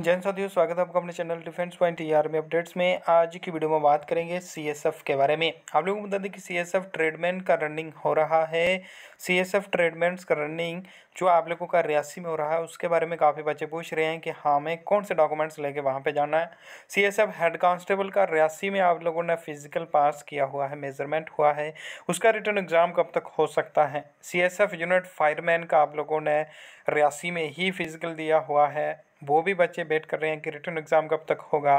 जैन साथियों स्वागत है आपका अपने channel defence point E e R में अपडेट्स में आज की वीडियो में बात करेंगे सीएसएफ के बारे में आप लोगों को बता दें कि सीएसएफ ट्रेडमैन का रनिंग हो रहा है सीएसएफ ट्रेडमैन्स का रनिंग जो आप लोगों का रियासी में हो रहा है उसके बारे में काफ़ी बच्चे पूछ रहे हैं कि हमें हाँ, कौन से डॉक्यूमेंट्स लेके वहाँ पर जाना है सी हेड कांस्टेबल का रियासी में आप लोगों ने फिजिकल पास किया हुआ है मेजरमेंट हुआ है उसका रिटर्न एग्ज़ाम कब तक हो सकता है सी यूनिट फायरमैन का आप लोगों ने रियासी में ही फिजिकल दिया हुआ है वो भी बच्चे वेट कर रहे हैं कि रिटर्न एग्ज़ाम कब तक होगा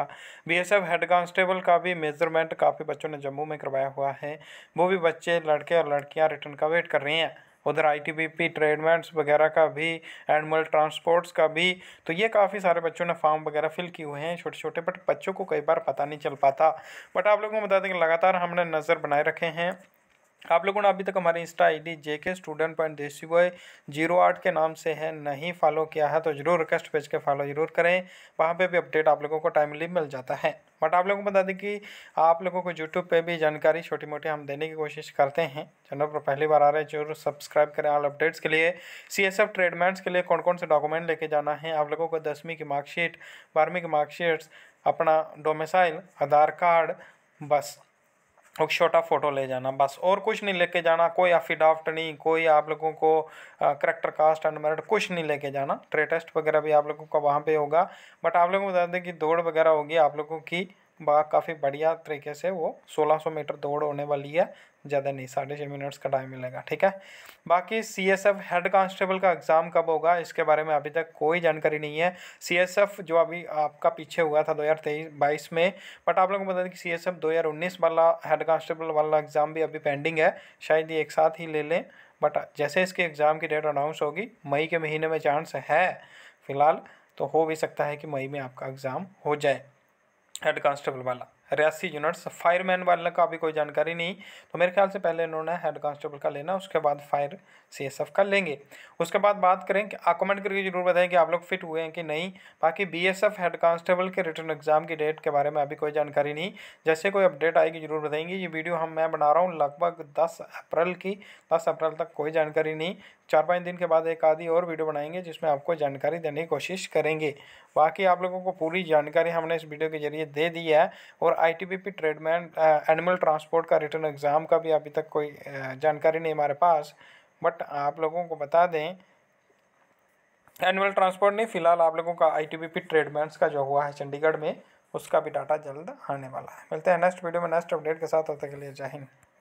बीएसएफ हेड कांस्टेबल का भी मेजरमेंट काफ़ी बच्चों ने जम्मू में करवाया हुआ है वो भी बच्चे लड़के और लड़कियां रिटर्न का वेट कर रहे हैं उधर आईटीबीपी ट्रेडमेंट्स वगैरह का भी एनिमल ट्रांसपोर्ट्स का भी तो ये काफ़ी सारे बच्चों ने फॉर्म वगैरह फिल किए हुए हैं छोटे छोटे बट बच्चों को कई बार पता नहीं चल पाता बट आप लोगों को बता दें कि लगातार हमने नज़र बनाए रखे हैं आप लोगों ने अभी तक हमारे इंस्टा आई डी जे के student point Desi boy zero आठ के नाम से है नहीं फॉलो किया है तो जरूर रिक्वेस्ट पेज के फॉलो जरूर करें वहाँ पे भी अपडेट आप लोगों को टाइमली मिल जाता है बट आप लोगों को बता दें कि आप लोगों को यूट्यूब पे भी जानकारी छोटी मोटी हम देने की कोशिश करते हैं चैनल पर पहली बार आ रहे हैं जरूर सब्सक्राइब करें ऑल अपडेट्स के लिए सी एस एफ के लिए कौन कौन से डॉक्यूमेंट लेके जाना है आप लोगों को दसवीं की मार्कशीट बारहवीं की मार्कशीट्स अपना डोमिसाइल आधार कार्ड बस और छोटा फ़ोटो ले जाना बस और कुछ नहीं लेके जाना कोई अफिडाफ्ट नहीं कोई आप लोगों को करेक्टर कास्ट मेरिट कुछ नहीं लेके जाना ट्रे टेस्ट वगैरह भी आप लोगों का वहाँ पे होगा बट आप लोगों को बता दें कि दौड़ वगैरह होगी आप लोगों की बा काफ़ी बढ़िया तरीके से वो 1600 मीटर दौड़ होने वाली है ज़्यादा नहीं साढ़े छः मिनट्स का टाइम मिलेगा ठीक है बाकी C S F head constable का एग्ज़ाम कब होगा इसके बारे में अभी तक कोई जानकारी नहीं है सी एस एफ जो अभी आपका पीछे हुआ था दो हज़ार तेईस बाईस में बट आप लोगों को बता दें कि सी एस एफ दो हज़ार उन्नीस वाला हेड कांस्टेबल वाला एग्ज़ाम भी अभी पेंडिंग है शायद ये एक साथ ही ले लें बट जैसे इसके एग्ज़ाम की डेट अनाउंस होगी मई के महीने में चांस है फिलहाल तो हो भी सकता है कि मई में आपका एग्ज़ाम हो जाए हेड कांस्टेबल वाला रियासी यूनिट्स फायरमैन वाले का अभी कोई जानकारी नहीं तो मेरे ख्याल से पहले इन्होंने हेड कांस्टेबल का लेना उसके बाद फायर सी एस एफ का लेंगे उसके बाद बात करें कि कमेंट करके जरूर बताएं कि आप लोग फिट हुए हैं कि नहीं बाकी B S F head constable के रिटर्न एग्जाम की डेट के बारे में अभी कोई जानकारी नहीं जैसे कोई अपडेट आएगी जरूर बताएंगे ये वीडियो हम मैं बना रहा हूँ लगभग दस अप्रैल की दस अप्रैल तक कोई जानकारी नहीं चार पाँच दिन के बाद एक आधी और वीडियो बनाएंगे जिसमें आपको जानकारी देने की कोशिश करेंगे बाकी आप लोगों को पूरी जानकारी हमने इस वीडियो के जरिए दे दी है और I T tradesman animal transport का रिटर्न एग्ज़ाम का भी अभी तक कोई जानकारी नहीं हमारे पास बट आप लोगों को बता दें एनिमल ट्रांसपोर्ट नहीं फिलहाल आप लोगों का आई टी ट्रेडमैन्स का जो हुआ है चंडीगढ़ में उसका भी डाटा जल्द आने वाला है मिलते हैं नेक्स्ट वीडियो में नेक्स्ट अपडेट के साथ होते के लिए जय हिंद